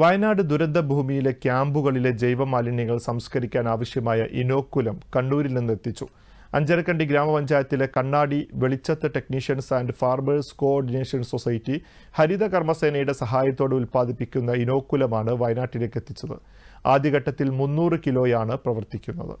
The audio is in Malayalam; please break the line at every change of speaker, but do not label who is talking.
വയനാട് ദുരന്ത ഭൂമിയിലെ ക്യാമ്പുകളിലെ ജൈവമാലിന്യങ്ങൾ സംസ്കരിക്കാൻ ആവശ്യമായ ഇനോക്കുലം കണ്ണൂരിൽ നിന്ന് എത്തിച്ചു അഞ്ചരക്കണ്ടി ഗ്രാമപഞ്ചായത്തിലെ കണ്ണാടി വെളിച്ചത്ത് technicians and farmers coordination society ഹരിത കർമ്മസേനയുടെ സഹായത്തോടെ ഉൽപ്പാദിപ്പിക്കുന്ന ഇനോക്കുലമാണ് വയനാട്ടിലേക്ക് എത്തിച്ചത് ആദ്യഘട്ടത്തിൽ മുന്നൂറ് കിലോയാണ് പ്രവർത്തിക്കുന്നത്